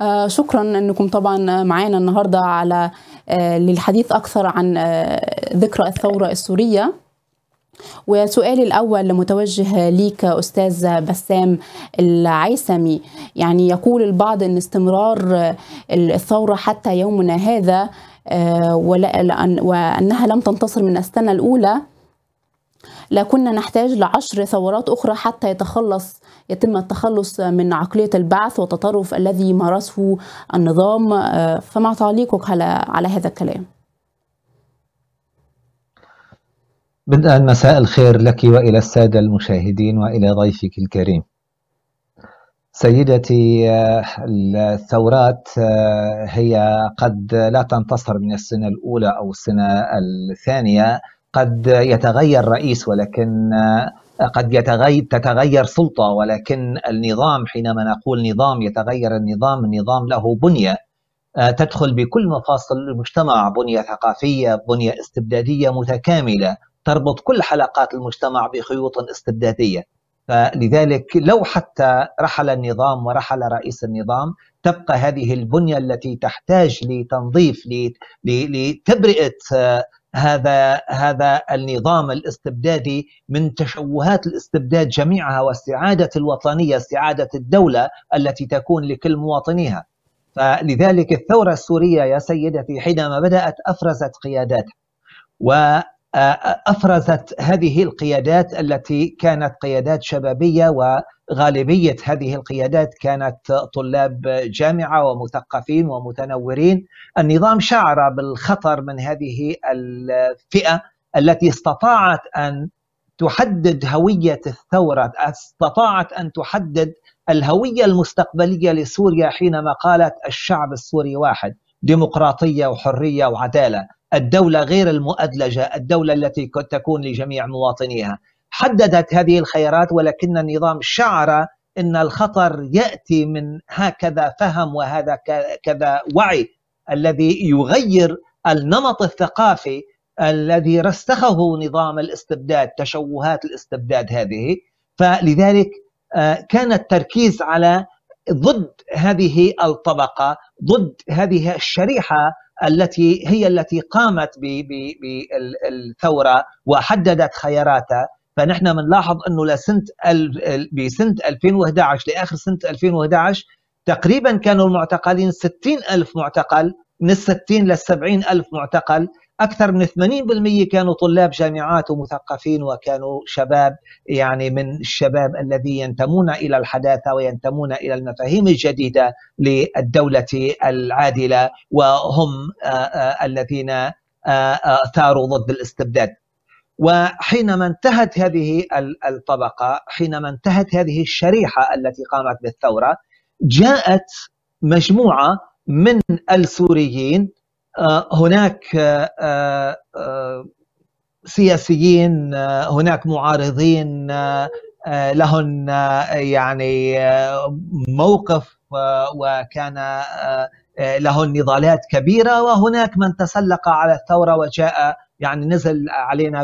آه، شكرا انكم طبعا معانا النهارده على آه، للحديث اكثر عن آه، ذكرى الثوره السوريه وسؤالي الأول متوجه ليك أستاذ بسام العيسمي يعني يقول البعض أن استمرار الثورة حتى يومنا هذا وأنها لم تنتصر من السنة الأولى لكنا نحتاج لعشر ثورات أخرى حتى يتخلص يتم التخلص من عقلية البعث والتطرف الذي مارسه النظام آه، فما تعليقك على على هذا الكلام؟ بدءا مساء الخير لك والى الساده المشاهدين والى ضيفك الكريم. سيدتي آه، الثورات آه، هي قد لا تنتصر من السنه الاولى او السنه الثانيه قد يتغير رئيس ولكن آه، قد يتغير تتغير سلطة ولكن النظام حينما نقول نظام يتغير النظام النظام له بنية آه، تدخل بكل مفاصل المجتمع بنية ثقافية بنية استبدادية متكاملة تربط كل حلقات المجتمع بخيوط استبدادية فلذلك لو حتى رحل النظام ورحل رئيس النظام تبقى هذه البنية التي تحتاج لتنظيف لتبرئة آه، هذا هذا النظام الاستبدادي من تشوهات الاستبداد جميعها واستعاده الوطنيه استعاده الدوله التي تكون لكل مواطنيها فلذلك الثوره السوريه يا سيدتي حينما بدات افرزت قياداتها آه، آه، افرزت هذه القيادات التي كانت قيادات شبابيه وغالبيه هذه القيادات كانت طلاب جامعه ومثقفين ومتنورين، النظام شعر بالخطر من هذه الفئه التي استطاعت ان تحدد هويه الثوره، استطاعت ان تحدد الهويه المستقبليه لسوريا حينما قالت الشعب السوري واحد، ديمقراطيه وحريه وعداله. الدولة غير المؤدلجة الدولة التي قد تكون لجميع مواطنيها حددت هذه الخيارات ولكن النظام شعر أن الخطر يأتي من هكذا فهم وهذا كذا وعي الذي يغير النمط الثقافي الذي رسخه نظام الاستبداد تشوهات الاستبداد هذه فلذلك آه، كان التركيز على ضد هذه الطبقه ضد هذه الشريحه التي هي التي قامت بالثوره وحددت خياراتها فنحن بنلاحظ انه لسنه بسنه 2011 لاخر سنه 2011 تقريبا كانوا المعتقلين 60 ألف معتقل من ال 60 لل 70 ألف معتقل أكثر من 80% كانوا طلاب جامعات ومثقفين وكانوا شباب يعني من الشباب الذي ينتمون إلى الحداثة وينتمون إلى المفاهيم الجديدة للدولة العادلة وهم الذين ثاروا ضد الاستبداد وحينما انتهت هذه الطبقة حينما انتهت هذه الشريحة التي قامت بالثورة جاءت مجموعة من السوريين آه، هناك آه، آه، سياسيين هناك معارضين لهم يعني موقف وكان لهن نضالات كبيرة وهناك من تسلق على الثورة وجاء يعني نزل علينا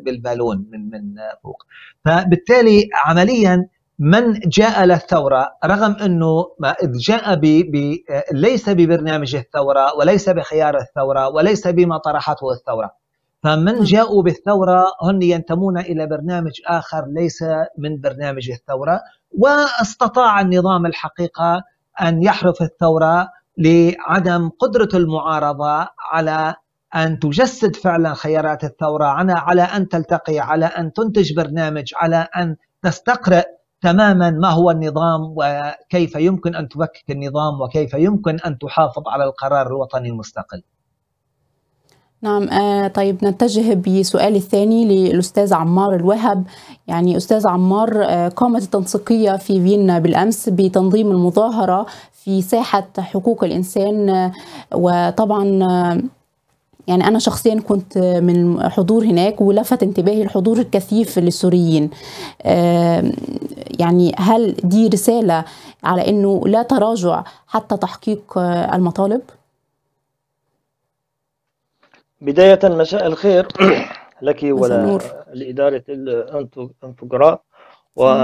بالبالون من من فوق فبالتالي عمليا من جاء للثوره رغم انه ما جاء بي بي ليس ببرنامج الثوره وليس بخيار الثوره وليس بما طرحته الثوره فمن جاءوا بالثوره هن ينتمون الى برنامج اخر ليس من برنامج الثوره واستطاع النظام الحقيقه ان يحرف الثوره لعدم قدره المعارضه على أن تجسد فعلا خيارات الثورة على أن تلتقي على أن تنتج برنامج على أن تستقرأ تماما ما هو النظام وكيف يمكن ان تفكك النظام وكيف يمكن ان تحافظ على القرار الوطني المستقل. نعم آه، طيب نتجه بسؤال الثاني للأستاذ عمار الوهب يعني أستاذ عمار آه، قامت التنسيقية في فيينا بالأمس بتنظيم المظاهرة في ساحة حقوق الإنسان آه، وطبعا يعني أنا شخصيا كنت من حضور هناك ولفت انتباهي الحضور الكثيف للسوريين يعني هل دي رسالة على أنه لا تراجع حتى تحقيق آه، المطالب؟ بداية مساء الخير لك ولا لإدارة الأنفقراء و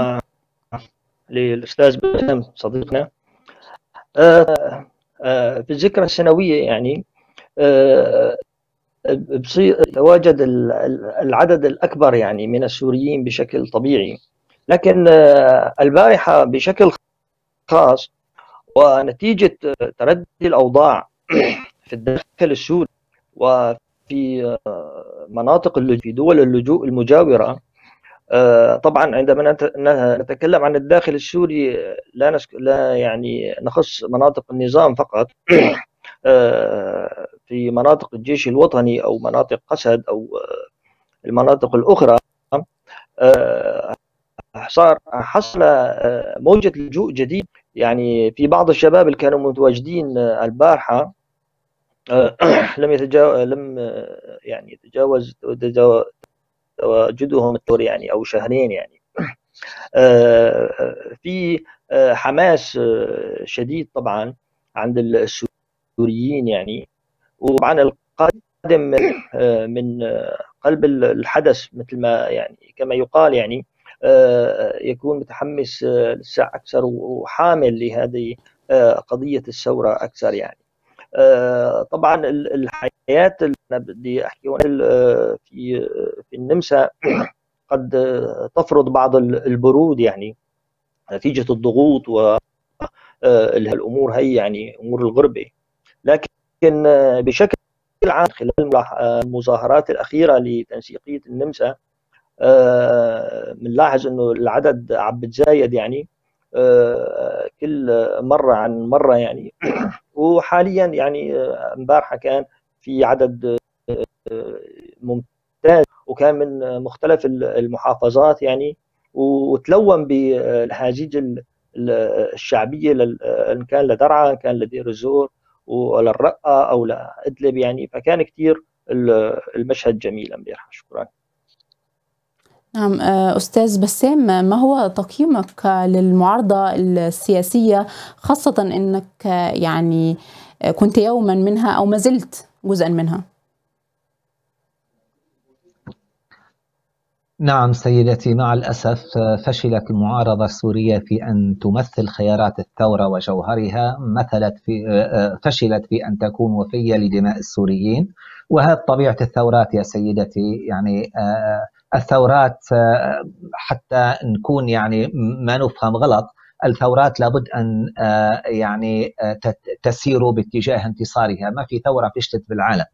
للأستاذ بسام صديقنا آه، آه، في الذكرى السنوية يعني تواجد العدد الأكبر يعني من السوريين بشكل طبيعي لكن آه، البارحة بشكل خاص ونتيجة تردي الأوضاع في الداخل السوري وفي آه، مناطق في دول اللجوء المجاورة آه، طبعا عندما نتكلم عن الداخل السوري لا, لا يعني نخص مناطق النظام فقط في مناطق الجيش الوطني أو مناطق قسد أو آه، المناطق الأخرى آه، صار حصل آه، موجة لجوء جديد يعني في بعض الشباب اللي كانوا متواجدين البارحة لم يتجاوز لم يعني يتجاوز تواجدهم الدور يعني أو شهرين يعني في حماس شديد طبعا عند السوريين يعني وطبعا القادم من آه، من آه، قلب الحدث مثل ما يعني كما يقال يعني آه، يكون متحمس لسه أكثر وحامل لهذه قضية الثورة أكثر يعني طبعا الحياة اللي أنا بدي أحكي في في النمسا قد تفرض بعض البرود يعني نتيجة الضغوط و الأمور هي يعني أمور الغربة لكن آه، بشكل عام خلال آه، المظاهرات الأخيرة لتنسيقية النمسا بنلاحظ آه، انه العدد عم بتزايد يعني كل مره عن مره يعني وحاليا يعني امبارحه كان في عدد ممتاز وكان من مختلف المحافظات يعني وتلون بالحاجيج الشعبيه ان كان لدرعا ان كان لدير الزور ولا الرقة أو لإدلب يعني فكان كتير المشهد جميل امبارح شكرا نعم آه، أستاذ بسام ما هو تقييمك للمعارضة السياسية خاصة أنك يعني كنت يوما منها أو ما زلت جزءا منها نعم سيدتي مع الأسف فشلت المعارضة السورية في أن تمثل خيارات الثورة وجوهرها مثلت في فشلت في أن تكون وفية لدماء السوريين وهذا طبيعة الثورات يا سيدتي يعني الثورات حتى نكون يعني ما نفهم غلط الثورات لابد أن يعني تسير باتجاه انتصارها ما في ثورة فشلت بالعالم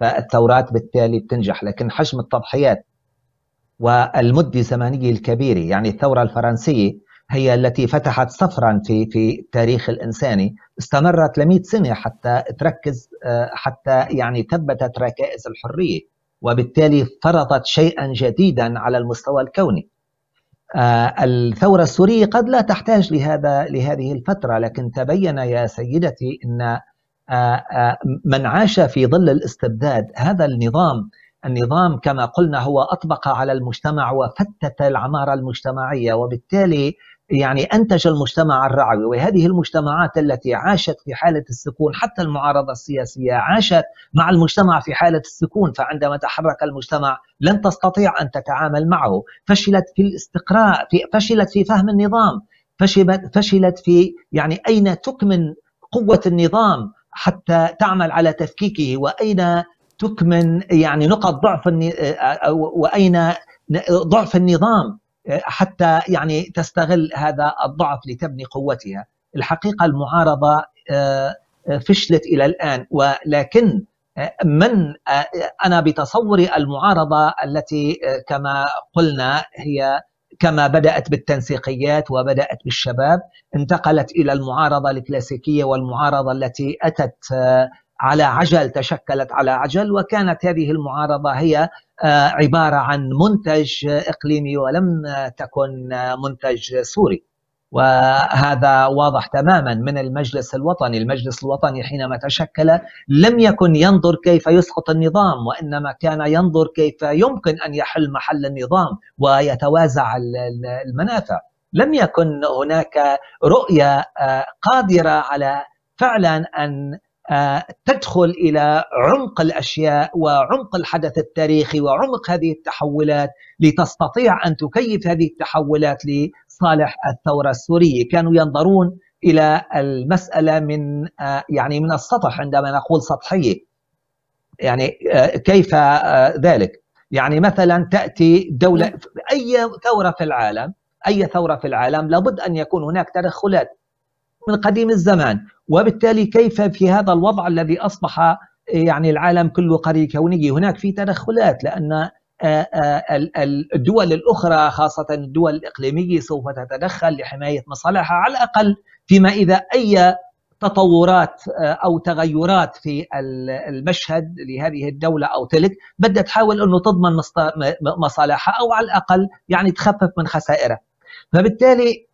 فالثورات بالتالي بتنجح لكن حجم التضحيات والمد الزمني الكبير يعني الثورة الفرنسية هي التي فتحت صفرا في في التاريخ الانساني استمرت لمئة سنه حتى تركز آه، حتى يعني ثبتت ركائز الحريه وبالتالي فرضت شيئا جديدا على المستوى الكوني آه، الثورة السورية قد لا تحتاج لهذا لهذه الفترة لكن تبين يا سيدتي أن آه، من عاش في ظل الاستبداد هذا النظام النظام كما قلنا هو أطبق على المجتمع وفتت العمارة المجتمعية وبالتالي يعني أنتج المجتمع الرعوي وهذه المجتمعات التي عاشت في حالة السكون حتى المعارضة السياسية عاشت مع المجتمع في حالة السكون فعندما تحرك المجتمع لن تستطيع أن تتعامل معه فشلت في الاستقراء في فشلت في فهم النظام فشلت, فشلت في يعني أين تكمن قوة النظام حتى تعمل على تفكيكه وأين تكمن يعني نقط ضعف واين ضعف النظام حتى يعني تستغل هذا الضعف لتبني قوتها الحقيقه المعارضه فشلت الى الان ولكن من انا بتصوري المعارضه التي كما قلنا هي كما بدات بالتنسيقيات وبدات بالشباب انتقلت الى المعارضه الكلاسيكيه والمعارضه التي اتت على عجل تشكلت على عجل وكانت هذه المعارضه هي آه، عباره عن منتج اقليمي ولم تكن آه، منتج سوري وهذا واضح تماما من المجلس الوطني، المجلس الوطني حينما تشكل لم يكن ينظر كيف يسقط النظام وانما كان ينظر كيف يمكن ان يحل محل النظام ويتوازع المنافع. لم يكن هناك رؤيه آه، قادره على فعلا ان تدخل الى عمق الاشياء وعمق الحدث التاريخي وعمق هذه التحولات لتستطيع ان تكيف هذه التحولات لصالح الثوره السوريه، كانوا ينظرون الى المساله من آه، يعني من السطح عندما نقول سطحيه. يعني آه، كيف آه، ذلك؟ يعني مثلا تاتي دوله اي ثوره في العالم اي ثوره في العالم لابد ان يكون هناك تدخلات من قديم الزمان وبالتالي كيف في هذا الوضع الذي أصبح آه، يعني العالم كله قرية كونية هناك في تدخلات لأن آه، آه، الدول الأخرى خاصة الدول الإقليمية سوف تتدخل لحماية مصالحها على الأقل فيما إذا أي تطورات أو تغيرات في المشهد لهذه الدولة أو تلك بدها تحاول أنه تضمن مصالحها أو على الأقل يعني تخفف من خسائرها فبالتالي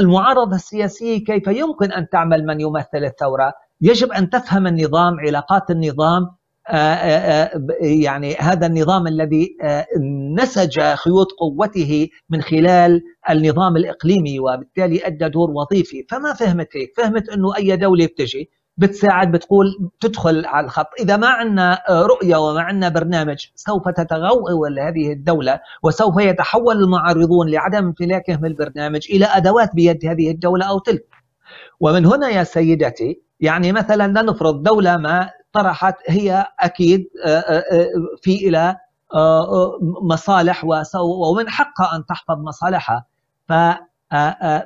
المعارضة السياسية كيف يمكن أن تعمل من يمثل الثورة يجب أن تفهم النظام علاقات النظام آه، آه، آه، يعني هذا النظام الذي نسج خيوط قوته من خلال النظام الإقليمي وبالتالي أدى دور وظيفي فما فهمت هيك فهمت أنه أي دولة بتجي بتساعد بتقول تدخل على الخط إذا ما عندنا رؤية وما عندنا برنامج سوف تتغول هذه الدولة وسوف يتحول المعارضون لعدم امتلاكهم البرنامج إلى أدوات بيد هذه الدولة أو تلك ومن هنا يا سيدتي يعني مثلا لنفرض دولة ما طرحت هي أكيد آه، آه، آه، في إلى مصالح ومن حقها أن تحفظ مصالحها ف آه، آه،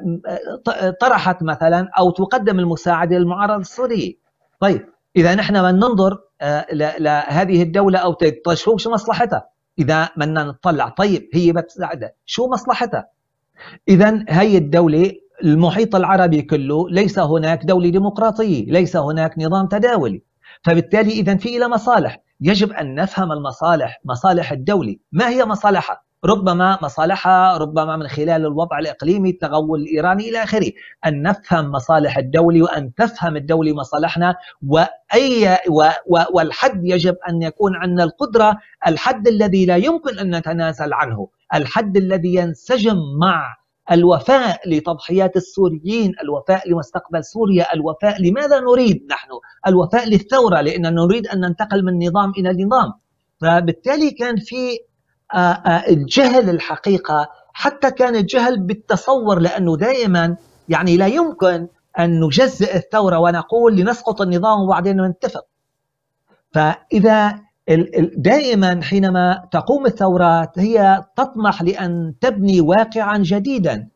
آه، طرحت مثلا او تقدم المساعده للمعارضه السوريه. طيب اذا نحن من ننظر لهذه الدوله او طيب شو شو مصلحتها؟ اذا بدنا نطلع طيب هي بتساعدها، شو مصلحتها؟ اذا هي الدوله المحيط العربي كله ليس هناك دوله ديمقراطيه، ليس هناك نظام تداولي. فبالتالي اذا في لها مصالح، يجب ان نفهم المصالح، مصالح الدوله، ما هي مصالحها؟ ربما مصالحها ربما من خلال الوضع الإقليمي التغول الإيراني إلى آخره أن نفهم مصالح الدولة وأن تفهم الدولة مصالحنا وأي و و والحد يجب أن يكون عندنا القدرة الحد الذي لا يمكن أن نتنازل عنه الحد الذي ينسجم مع الوفاء لتضحيات السوريين الوفاء لمستقبل سوريا الوفاء لماذا نريد نحن الوفاء للثورة لأننا نريد أن ننتقل من نظام إلى نظام فبالتالي كان في آه، آه، جهل الحقيقه حتى كان الجهل بالتصور لانه دائما يعني لا يمكن ان نجزئ الثوره ونقول لنسقط النظام وبعدين نتفق فاذا دائما حينما تقوم الثورات هي تطمح لان تبني واقعا جديدا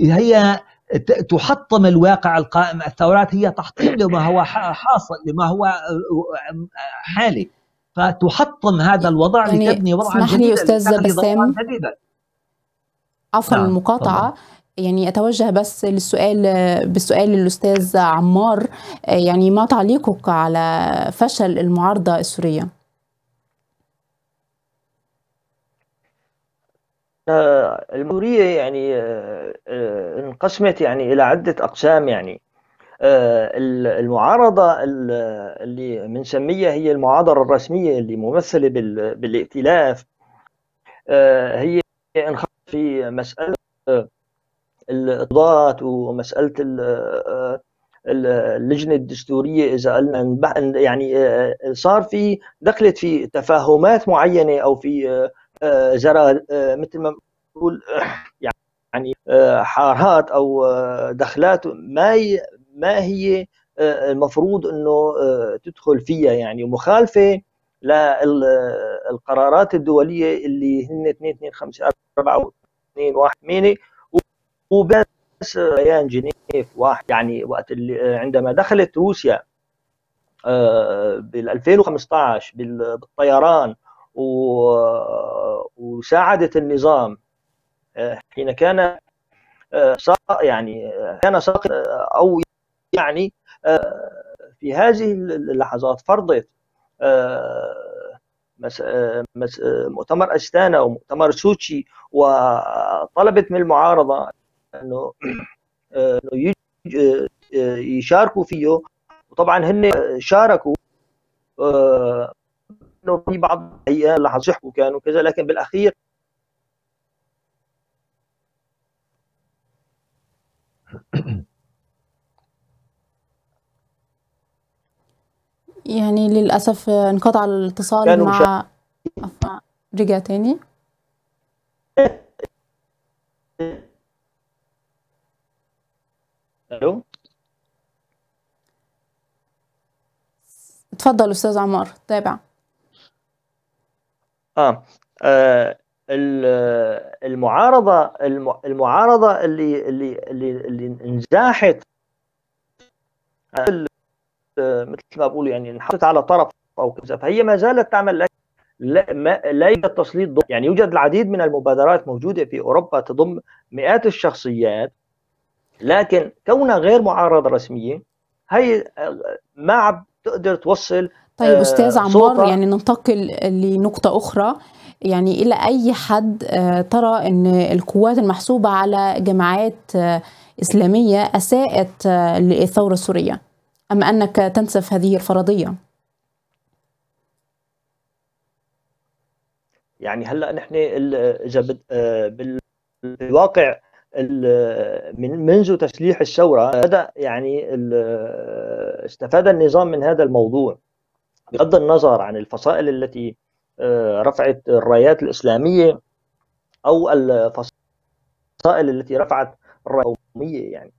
هي تحطم الواقع القائم الثورات هي تحطيم لما هو حاصل لما هو آه، حالي فتحطم هذا الوضع يعني لتبني وضعا اسمح لي استاذ بسام عفوا نعم، المقاطعه طبعا. يعني اتوجه بس للسؤال بالسؤال للاستاذ عمار يعني ما تعليقك على فشل المعارضه السوريه؟ آه، السورية يعني آه، آه، انقسمت يعني إلى عدة أقسام يعني آه، المعارضة اللي بنسميها هي المعارضة الرسمية اللي ممثلة بالائتلاف آه، هي انخرطت في مسألة الاضاءات ومسألة آه، اللجنة الدستورية إذا قلنا يعني صار في دخلت في تفاهمات معينة أو في زرا مثل ما بقول يعني حارات أو دخلات ما ما هي آه، المفروض انه آه، تدخل فيها يعني مخالفه للقرارات الدوليه اللي هن 2 2 5 4 2 1 8 وبس بيان جنيف واحد يعني وقت اللي آه، عندما دخلت روسيا بال 2015 بالطيران وساعدت النظام حين كان يعني كان ساقط او يعني آه، في هذه اللحظات فرضت آه، آه، مؤتمر أستانا ومؤتمر سوتشي وطلبت من المعارضة أنه يشاركوا فيه وطبعا هن شاركوا انه في بعض الايام لحظه يحكوا كانوا كذا لكن بالاخير يعني للأسف انقطع الاتصال مع رجع تاني الو اتفضل استاذ عمار تابع اه, آه المعارضه المعارضه اللي اللي اللي, اللي نجحت مثل ما بقول يعني انحطت على طرف او كذا فهي ما زالت تعمل لا ما لا يوجد تسليط ضوء يعني يوجد العديد من المبادرات موجوده في اوروبا تضم مئات الشخصيات لكن كونها غير معارضه رسميه هي ما عم تقدر توصل طيب آه، استاذ عمار يعني ننتقل لنقطه اخرى يعني الى اي حد آه، ترى ان القوات المحسوبه على جماعات آه، اسلاميه اساءت للثوره السوريه أم أنك تنسف هذه الفرضية؟ يعني هلا نحن اذا آه، بالواقع من منذ تسليح الثوره بدا يعني استفاد النظام من هذا الموضوع بغض النظر عن الفصائل التي آه، رفعت الرايات الاسلاميه او الفصائل التي رفعت الرايات يعني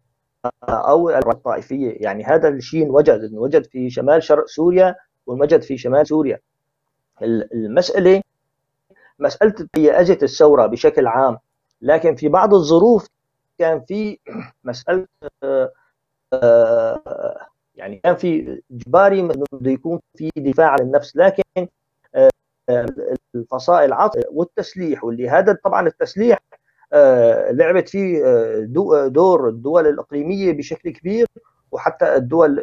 او الطائفيه يعني هذا الشيء وجد وجد في شمال شرق سوريا ووجد في شمال سوريا المساله مساله هي اجت الثوره بشكل عام لكن في بعض الظروف كان في مساله آه، يعني كان في اجباري بده يكون في دفاع عن النفس لكن آه، الفصائل العاطفه والتسليح واللي هذا طبعا التسليح آه، لعبت فيه آه، دور الدول الاقليميه بشكل كبير وحتى الدول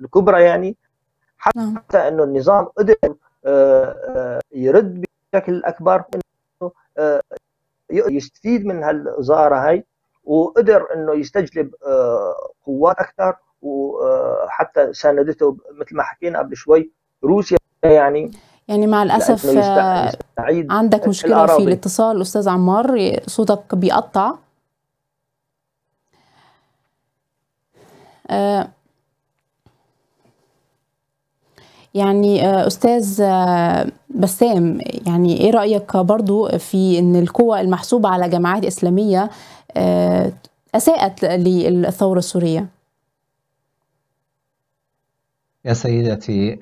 الكبرى يعني نعم. حتى انه النظام قدر آه، يرد بشكل اكبر انه يستفيد من هالظاهره هاي وقدر انه يستجلب قوات اكثر وحتى ساندته مثل ما حكينا قبل شوي روسيا يعني يعني مع الاسف آه، عندك مشكله في الاتصال استاذ عمار صوتك بيقطع آه، يعني آه، استاذ بسام يعني ايه رايك برضو في ان القوى المحسوبه على جماعات اسلاميه اساءت للثوره السوريه يا سيدتي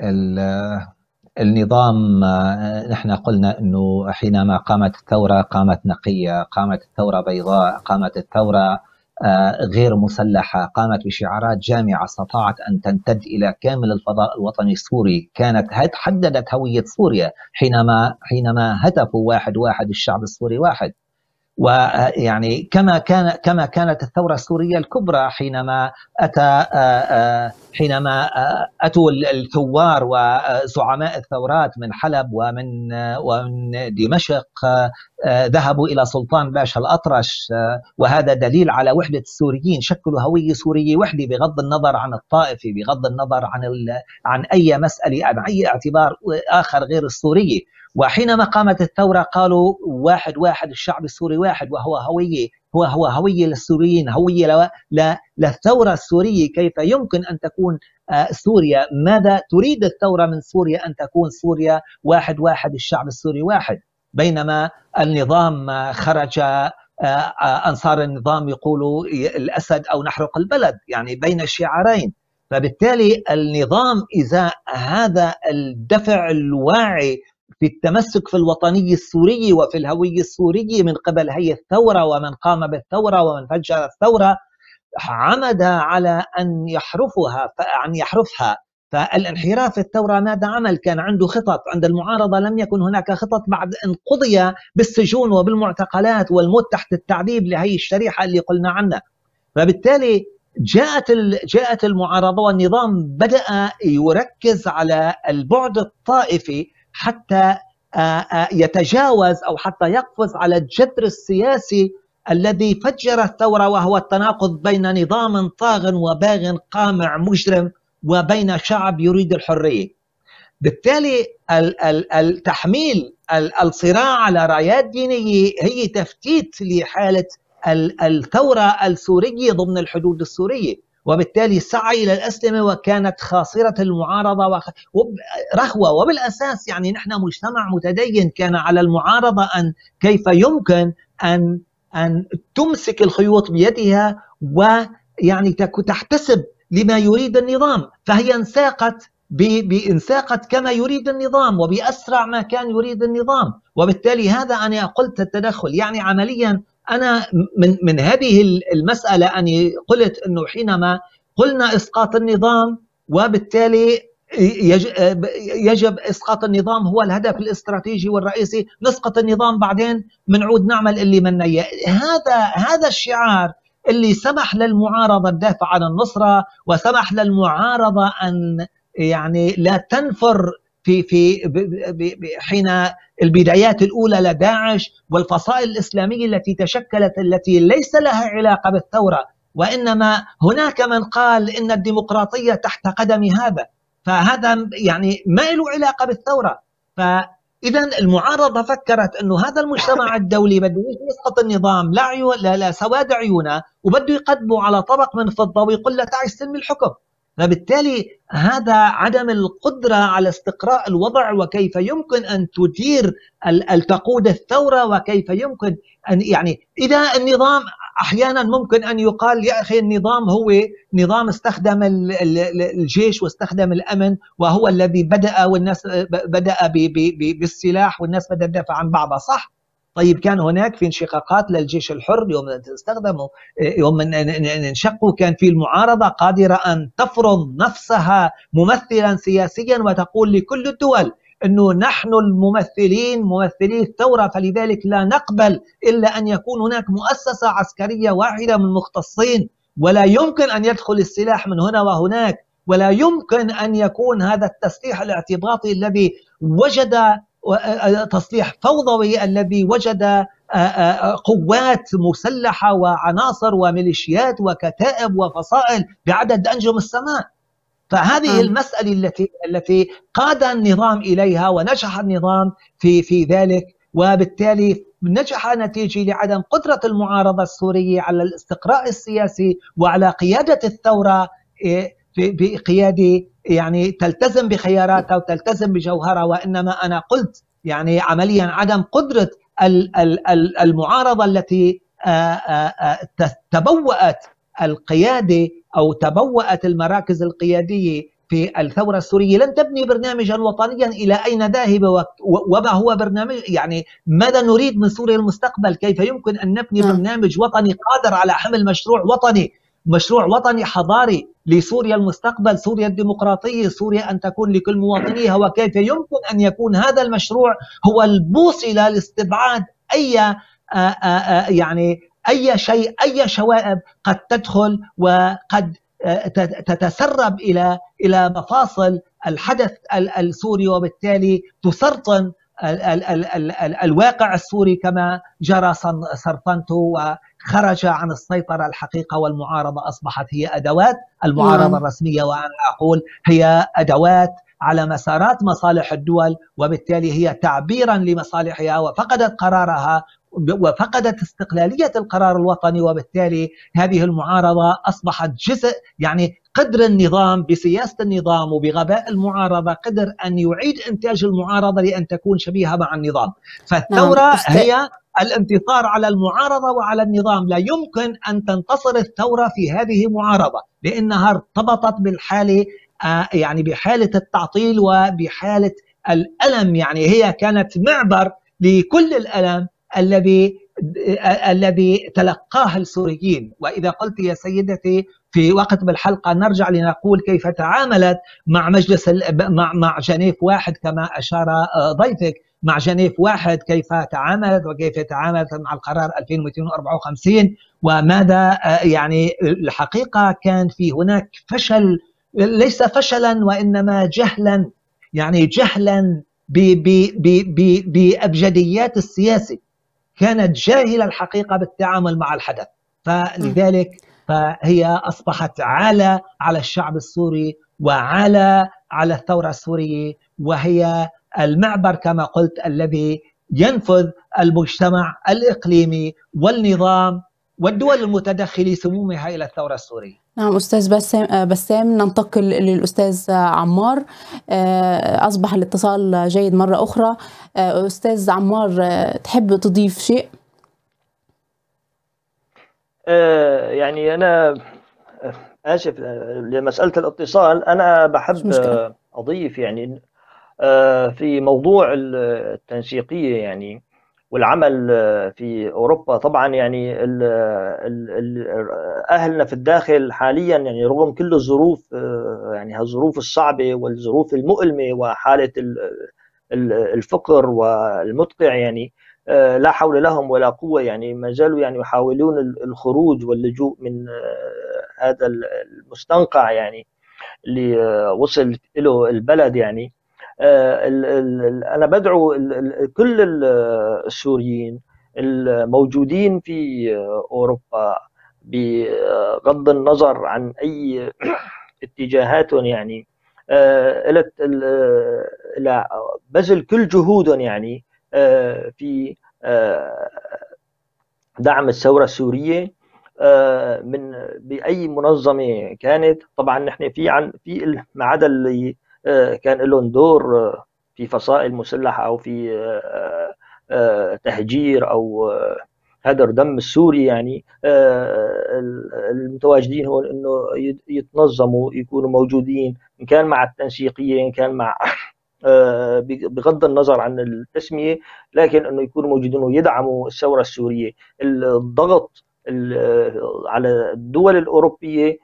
النظام آه، نحن قلنا انه حينما قامت الثوره قامت نقيه، قامت الثوره بيضاء، قامت الثوره آه، غير مسلحه، قامت بشعارات جامعه استطاعت ان تمتد الى كامل الفضاء الوطني السوري، كانت حددت هويه سوريا حينما حينما هتفوا واحد واحد الشعب السوري واحد، ويعني آه، كما كان كما كانت الثوره السوريه الكبرى حينما اتى آه، آه، حينما اتوا الثوار وزعماء الثورات من حلب ومن ومن دمشق آه، ذهبوا إلى سلطان باشا الأطرش آه، وهذا دليل على وحدة السوريين شكلوا هوية سورية وحدة بغض النظر عن الطائفة بغض النظر عن, عن أي مسألة عن أي اعتبار آخر غير السورية وحينما قامت الثورة قالوا واحد واحد الشعب السوري واحد وهو هوية هو هو هوية للسوريين هوية للثورة السورية كيف يمكن أن تكون آه، سوريا ماذا تريد الثورة من سوريا أن تكون سوريا واحد واحد الشعب السوري واحد بينما النظام خرج آه، آه، انصار النظام يقولوا الاسد او نحرق البلد يعني بين الشعارين فبالتالي النظام اذا هذا الدفع الواعي في التمسك في الوطني السوري وفي الهوية السورية من قبل هي الثورة ومن قام بالثورة ومن فجر الثورة عمد على أن يحرفها أن يحرفها فالانحراف الثورة ماذا عمل؟ كان عنده خطط عند المعارضة لم يكن هناك خطط بعد أن قضي بالسجون وبالمعتقلات والموت تحت التعذيب لهي الشريحة اللي قلنا عنها فبالتالي جاءت جاءت المعارضة والنظام بدأ يركز على البعد الطائفي حتى يتجاوز أو حتى يقفز على الجذر السياسي الذي فجر الثورة وهو التناقض بين نظام طاغ وباغ قامع مجرم وبين شعب يريد الحريه بالتالي التحميل الصراع على رايات دينيه هي تفتيت لحاله الثوره السوريه ضمن الحدود السوريه وبالتالي السعي الى الاسلمه وكانت خاصره المعارضه ورخوة وبالاساس يعني نحن مجتمع متدين كان على المعارضه ان كيف يمكن ان ان تمسك الخيوط بيدها ويعني تحتسب لما يريد النظام فهي انساقت بانساقت كما يريد النظام وبأسرع ما كان يريد النظام وبالتالي هذا أنا قلت التدخل يعني عمليا أنا من, من هذه المسألة أني قلت أنه حينما قلنا إسقاط النظام وبالتالي يجب يجب إسقاط النظام هو الهدف الاستراتيجي والرئيسي نسقط النظام بعدين بنعود نعمل اللي منا هذا هذا الشعار اللي سمح للمعارضة تدافع عن النصرة وسمح للمعارضة أن يعني لا تنفر في في حين البدايات الاولى لداعش والفصائل الاسلاميه التي تشكلت التي ليس لها علاقه بالثوره وانما هناك من قال ان الديمقراطيه تحت قدم هذا فهذا يعني ما له علاقه بالثوره ف اذا المعارضه فكرت انه هذا المجتمع الدولي بده يسقط النظام لا عيون لا, لا سواد عيونه وبده يقدمه على طبق من فضه ويقول له تعي سلم الحكم فبالتالي هذا عدم القدرة على استقراء الوضع وكيف يمكن أن تدير تقود الثورة وكيف يمكن أن يعني إذا النظام احيانا ممكن ان يقال يا اخي النظام هو نظام استخدم الجيش واستخدم الامن وهو الذي بدا والناس بدا بالسلاح والناس بدات تدافع عن بعضها صح طيب كان هناك في انشقاقات للجيش الحر يوم استخدموا يوم انشقوا كان في المعارضه قادره ان تفرض نفسها ممثلا سياسيا وتقول لكل الدول أنه نحن الممثلين ممثلي الثورة فلذلك لا نقبل إلا أن يكون هناك مؤسسة عسكرية واحدة من مختصين ولا يمكن أن يدخل السلاح من هنا وهناك ولا يمكن أن يكون هذا التسليح الاعتباطي الذي وجد تصليح فوضوي الذي وجد قوات مسلحة وعناصر وميليشيات وكتائب وفصائل بعدد أنجم السماء فهذه آه. المسألة التي التي قاد النظام إليها ونجح النظام في في ذلك وبالتالي نجح نتيجه لعدم قدره المعارضه السوريه على الاستقراء السياسي وعلى قياده الثوره بقياده إيه، يعني تلتزم بخياراتها وتلتزم بجوهرها وانما انا قلت يعني عمليا عدم قدره المعارضه التي آه، آه، تبوأت القياده أو تبوأت المراكز القيادية في الثورة السورية لن تبني برنامجا وطنيا إلى أين ذاهب وما هو برنامج يعني ماذا نريد من سوريا المستقبل كيف يمكن أن نبني نعم. برنامج وطني قادر على حمل مشروع وطني مشروع وطني حضاري لسوريا المستقبل سوريا الديمقراطية سوريا أن تكون لكل مواطنيها وكيف يمكن أن يكون هذا المشروع هو البوصلة لاستبعاد أي آه، آه، آه، يعني اي شيء اي شوائب قد تدخل وقد آه، تتسرب الى الى مفاصل الحدث السوري وبالتالي تسرطن الواقع السوري كما جرى سرطنته وخرج عن السيطرة الحقيقة والمعارضة أصبحت هي أدوات المعارضة نعم. الرسمية وأنا أقول هي أدوات على مسارات مصالح الدول وبالتالي هي تعبيرا لمصالحها وفقدت قرارها وفقدت استقلالية القرار الوطني وبالتالي هذه المعارضة أصبحت جزء يعني قدر النظام بسياسة النظام وبغباء المعارضة قدر أن يعيد إنتاج المعارضة لأن تكون شبيهة مع النظام فالثورة نعم. هي الانتصار على المعارضة وعلى النظام لا يمكن أن تنتصر الثورة في هذه معارضة لأنها ارتبطت بالحالة آه، يعني بحالة التعطيل وبحالة الألم يعني هي كانت معبر لكل الألم الذي الذي تلقاه السوريين واذا قلت يا سيدتي في وقت بالحلقه نرجع لنقول كيف تعاملت مع مجلس مع مع جنيف واحد كما اشار آه، ضيفك مع جنيف واحد كيف تعاملت وكيف تعاملت مع القرار 2254 وماذا آه، يعني الحقيقه كان في هناك فشل ليس فشلا وانما جهلا يعني جهلا بابجديات السياسه كانت جاهله الحقيقه بالتعامل مع الحدث فلذلك فهي اصبحت على على الشعب السوري وعلى على الثوره السوريه وهي المعبر كما قلت الذي ينفذ المجتمع الاقليمي والنظام والدول المتدخلة سمومها إلى الثورة السورية نعم أستاذ بسام, آه، بسام ننتقل للأستاذ عمار آه، أصبح الاتصال جيد مرة أخرى آه، أستاذ عمار تحب تضيف شيء؟ يعني أنا آسف لمسألة الاتصال أنا بحب أضيف يعني في موضوع التنسيقية يعني والعمل في اوروبا طبعا يعني الـ الـ الـ اهلنا في الداخل حاليا يعني رغم كل الظروف آه، يعني هالظروف الصعبه والظروف المؤلمه وحاله الفقر والمدقع يعني آه، لا حول لهم ولا قوه يعني ما زالوا يعني يحاولون الخروج واللجوء من آه، هذا المستنقع يعني اللي وصل له البلد يعني آه، انا بدعو كل السوريين الموجودين في اوروبا بغض النظر عن اي اتجاهات يعني آه، آه، الى بذل كل جهود يعني في دعم الثوره السوريه من باي منظمه كانت طبعا نحن في عن في ما عدا اللي كان لهم دور آه، في فصائل مسلحه او في آه، آه، تهجير او هدر دم السوري يعني المتواجدين هون انه يتنظموا يكونوا موجودين ان كان مع التنسيقيه ان كان مع بغض النظر عن التسميه لكن انه يكونوا موجودين ويدعموا الثوره السوريه الضغط على الدول الاوروبيه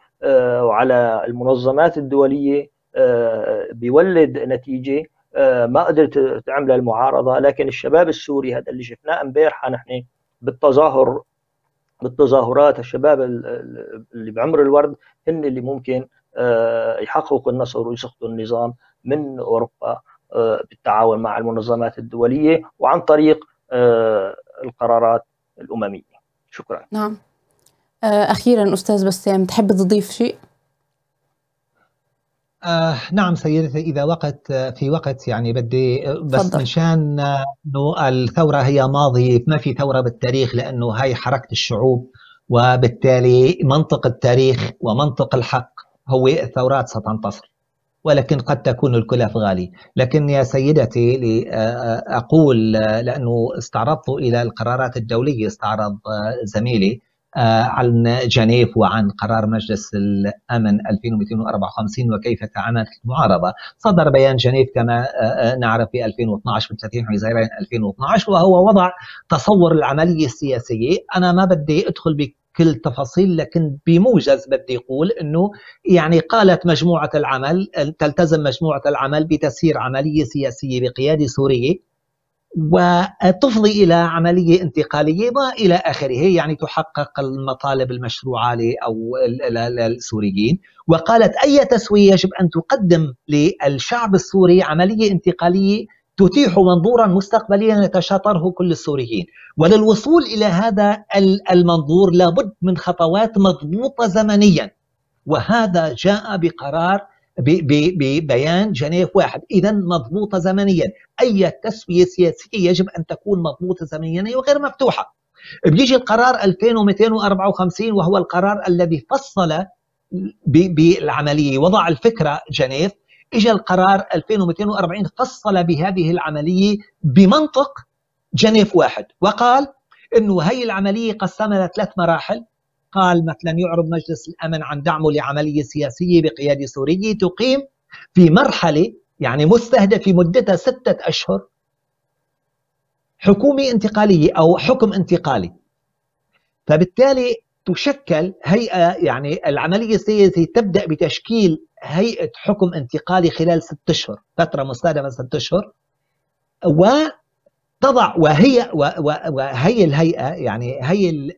وعلى المنظمات الدوليه آه، بيولد نتيجه آه، ما قدرت تعملها المعارضه لكن الشباب السوري هذا اللي شفناه امبارحه نحن بالتظاهر بالتظاهرات الشباب اللي بعمر الورد هن اللي ممكن آه، يحققوا النصر ويسقطوا النظام من اوروبا بالتعاون مع المنظمات الدوليه وعن طريق القرارات الامميه شكرا نعم اخيرا استاذ بسام تحب تضيف شيء آه نعم سيدتي إذا وقت آه، في وقت يعني بدي آه، بس فضل. مشان آه، إنه الثورة هي ماضي ما في ثورة بالتاريخ لأنه هاي حركة الشعوب وبالتالي منطق التاريخ ومنطق الحق هو الثورات ستنتصر ولكن قد تكون الكلف غالي لكن يا سيدتي لأقول لأنه استعرضت إلى القرارات الدولية استعرض زميلي آه، عن جنيف وعن قرار مجلس الامن 2254 وكيف تعاملت المعارضه، صدر بيان جنيف كما آه، آه، نعرف في 2012 من 30 حزيران 2012 وهو وضع تصور العمليه السياسيه، انا ما بدي ادخل بكل تفاصيل لكن بموجز بدي اقول انه يعني قالت مجموعه العمل تلتزم مجموعه العمل بتسيير عمليه سياسيه بقياده سوريه وتفضي الى عمليه انتقاليه والى اخره، يعني تحقق المطالب المشروعه او للسوريين وقالت اي تسويه يجب ان تقدم للشعب السوري عمليه انتقاليه تتيح منظورا مستقبليا يتشاطره كل السوريين وللوصول إلى هذا المنظور لابد من خطوات مضبوطة زمنيا وهذا جاء بقرار ببيان جنيف واحد إذا مضبوطة زمنيا أي تسوية سياسية يجب أن تكون مضبوطة زمنيا وغير مفتوحة بيجي القرار 2254 وهو القرار الذي فصل بالعملية وضع الفكرة جنيف اجى القرار 2240 فصل بهذه العملية بمنطق جنيف واحد وقال انه هي العملية قسمها لثلاث مراحل قال مثلا يعرض مجلس الأمن عن دعمه لعملية سياسية بقيادة سورية تقيم في مرحلة يعني مستهدفة مدتها ستة أشهر حكومة انتقالية أو حكم انتقالي فبالتالي تشكل هيئة يعني العملية السياسية تبدأ بتشكيل هيئة حكم انتقالي خلال ست أشهر فترة مستهدفة ست أشهر تضع وهي وهي الهيئه يعني هي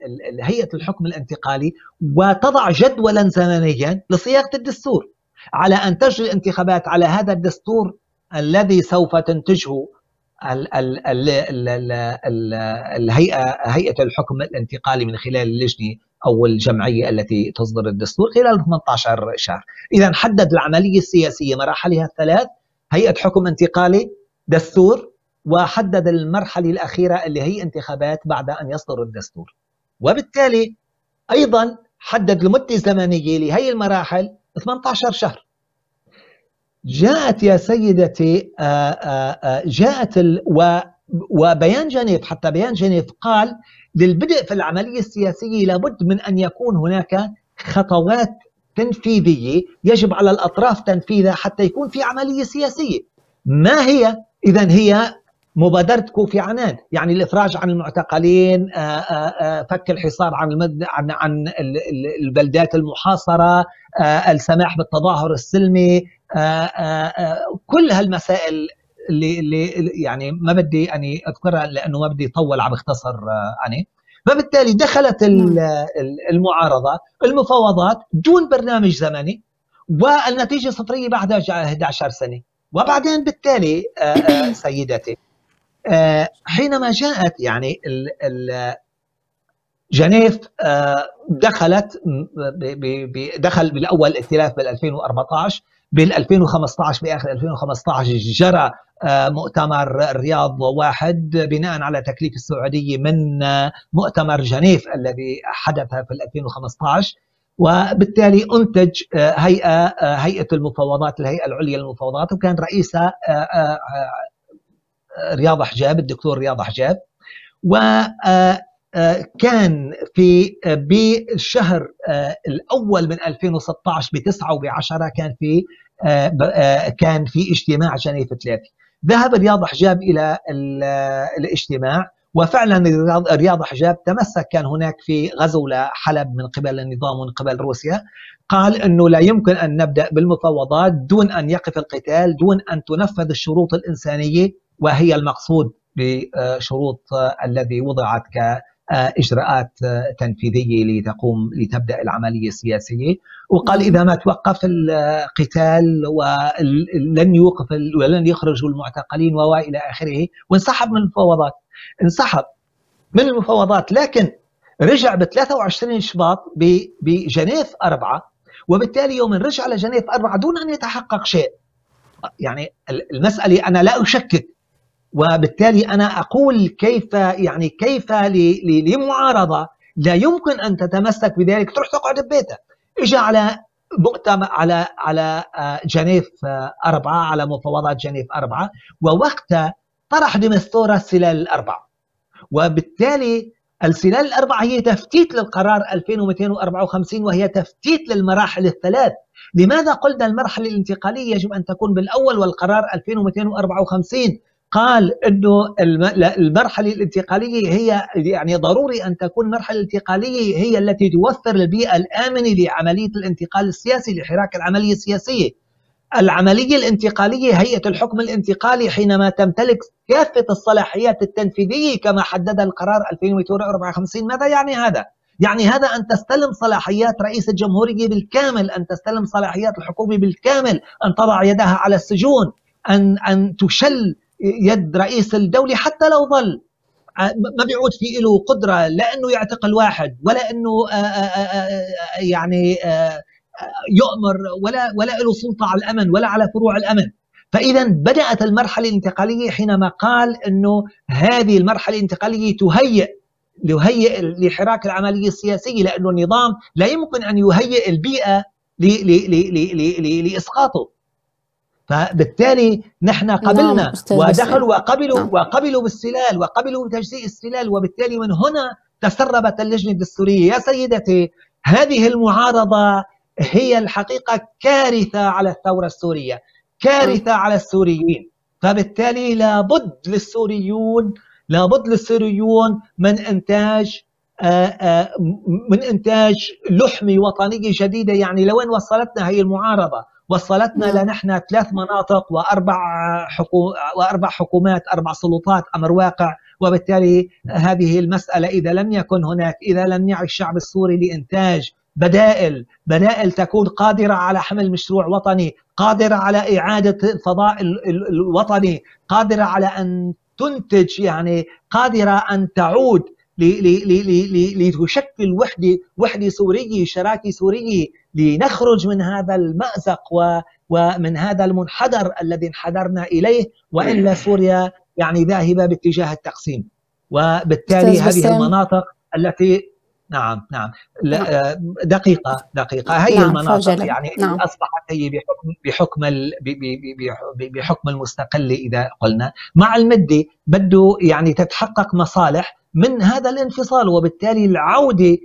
هيئه الحكم الانتقالي وتضع جدولا زمنيا لصياغه الدستور على ان تجري الانتخابات على هذا الدستور الذي سوف تنتجه ال ال ال الهيئه هيئه الحكم الانتقالي من خلال اللجنه او الجمعيه التي تصدر الدستور خلال 18 شهر، اذا حدد العمليه السياسيه مراحلها الثلاث هيئه حكم انتقالي دستور وحدد المرحلة الأخيرة اللي هي انتخابات بعد أن يصدر الدستور وبالتالي أيضا حدد المدة الزمنية لهي المراحل 18 شهر جاءت يا سيدتي آه، آه، آه، جاءت ال وبيان جنيف حتى بيان جنيف قال للبدء في العملية السياسية لابد من أن يكون هناك خطوات تنفيذية يجب على الأطراف تنفيذها حتى يكون في عملية سياسية ما هي؟ إذا هي مبادره كوفي عنان يعني الافراج عن المعتقلين آه، آه، آه، فك الحصار عن عن عن البلدات المحاصره السماح بالتظاهر السلمي كل هالمسائل اللي اللي يعني ما بدي اني اذكرها لانه ما بدي اطول عم اختصر عني فبالتالي دخلت نعم. المعارضه المفاوضات دون برنامج زمني والنتيجه صفريه بعد 11 سنه وبعدين بالتالي سيدتي آه، حينما جاءت يعني جنيف آه، دخلت دخل بالاول ائتلاف بال 2014 بال 2015 باخر 2015 جرى آه، مؤتمر الرياض واحد بناء على تكليف السعوديه من مؤتمر جنيف الذي حدث في 2015 وبالتالي انتج هيئه هيئه المفاوضات الهيئه العليا للمفاوضات وكان رئيسها رياض حجاب الدكتور رياض حجاب وكان آه، آه، في آه، بالشهر الاول من 2016 بتسعه وبعشره وب10 كان في كان في اجتماع جنيف ثلاثة ذهب رياض حجاب الى الاجتماع وفعلا رياض حجاب تمسك كان هناك في غزو لحلب من قبل النظام ومن قبل روسيا قال انه لا يمكن ان نبدا بالمفاوضات دون ان يقف القتال دون ان تنفذ الشروط الانسانيه وهي المقصود بشروط الذي وضعت كاجراءات تنفيذيه لتقوم لتبدا العمليه السياسيه وقال نعم. اذا ما توقف القتال ولن يوقف ولن يخرجوا المعتقلين والى اخره وانسحب من المفاوضات انسحب من المفاوضات لكن رجع ب 23 شباط بجنيف أربعة وبالتالي يوم رجع لجنيف أربعة دون أن يتحقق شيء يعني المسألة أنا لا أشكك وبالتالي أنا أقول كيف يعني كيف لمعارضة لا يمكن أن تتمسك بذلك تروح تقعد ببيتها اجى على مؤتمر على على آه، جنيف آه، أربعة على مفاوضات جنيف أربعة ووقتها طرح دمستورا السلال الأربعة وبالتالي السلال الأربعة هي تفتيت للقرار 2254 وهي تفتيت للمراحل الثلاث لماذا قلنا المرحلة الانتقالية يجب أن تكون بالأول والقرار 2254 قال انه المرحله الانتقاليه هي يعني ضروري ان تكون المرحله الانتقاليه هي التي توفر البيئه الامنه لعمليه الانتقال السياسي لحراك العمليه السياسيه. العمليه الانتقاليه هيئه الحكم الانتقالي حينما تمتلك كافه الصلاحيات التنفيذيه كما حددها القرار 2254 ماذا يعني هذا؟ يعني هذا أن تستلم صلاحيات رئيس الجمهورية بالكامل أن تستلم صلاحيات الحكومة بالكامل أن تضع يدها على السجون أن, أن تشل يد رئيس الدولة حتى لو ظل آه، ما بيعود في له قدرة لا أنه يعتقل واحد ولا أنه آه، آه، يعني يؤمر ولا ولا له سلطة على الأمن ولا على فروع الأمن فإذا بدأت المرحلة الانتقالية حينما قال أنه هذه المرحلة الانتقالية تهيئ يهيئ لحراك العملية السياسية لأنه النظام لا يمكن أن يهيئ البيئة لإسقاطه فبالتالي نحن نعم، قبلنا نعم ودخلوا وقبلوا نعم. وقبلوا بالسلال وقبلوا بتجزيء السلال وبالتالي من هنا تسربت اللجنه الدستوريه يا سيدتي هذه المعارضه هي الحقيقه كارثه على الثوره السوريه كارثه على السوريين فبالتالي لابد للسوريون لابد للسوريون من انتاج آه، آه، من انتاج لحمه وطنيه جديده يعني لوين وصلتنا هي المعارضه وصلتنا نعم. لنحن ثلاث مناطق واربع حكو واربع حكومات اربع سلطات امر واقع وبالتالي هذه المساله اذا لم يكن هناك اذا لم يعي الشعب السوري لانتاج بدائل بدائل تكون قادرة على حمل مشروع وطني قادرة على إعادة الفضاء الوطني قادرة على أن تنتج يعني قادرة أن تعود لتشكل وحدة وحدة سورية شراكة سورية لنخرج من هذا المأزق ومن هذا المنحدر الذي انحدرنا إليه وإلا نعم. سوريا يعني ذاهبة باتجاه التقسيم وبالتالي هذه المناطق التي نعم نعم, نعم. آه، دقيقة دقيقة هي نعم المناطق يعني نعم. أصبحت هي بحكم بحكم بحكم المستقلة إذا قلنا مع المدة بده يعني تتحقق مصالح من هذا الانفصال وبالتالي العودة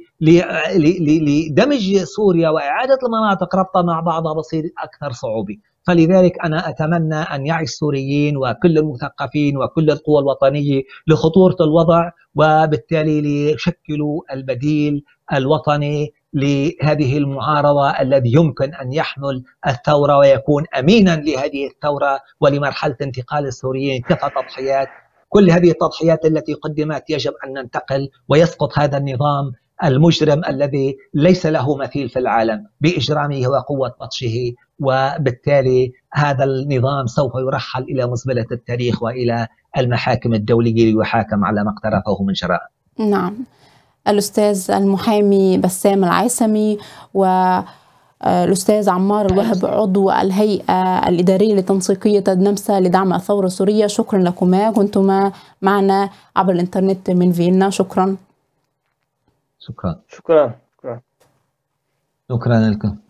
لدمج سوريا وإعادة المناطق ربطها مع بعضها بصير أكثر صعوبة فلذلك أنا أتمنى أن يعي السوريين وكل المثقفين وكل القوى الوطنية لخطورة الوضع وبالتالي ليشكلوا البديل الوطني لهذه المعارضة الذي يمكن أن يحمل الثورة ويكون أمينا لهذه الثورة ولمرحلة انتقال السوريين كفى تضحيات كل هذه التضحيات التي قدمت يجب أن ننتقل ويسقط هذا النظام المجرم الذي ليس له مثيل في العالم بإجرامه وقوة بطشه وبالتالي هذا النظام سوف يرحل إلى مزبلة التاريخ وإلى المحاكم الدولية ليحاكم على ما اقترفه من جرائم نعم الأستاذ المحامي بسام العيسمي و آه، الأستاذ عمار الوهب أيوة. عضو الهيئة الإدارية لتنسيقية النمسا لدعم الثورة السورية شكرا لكما كنتما معنا عبر الإنترنت من فيينا شكرا شكرا شكرا شكرا, شكرا لكم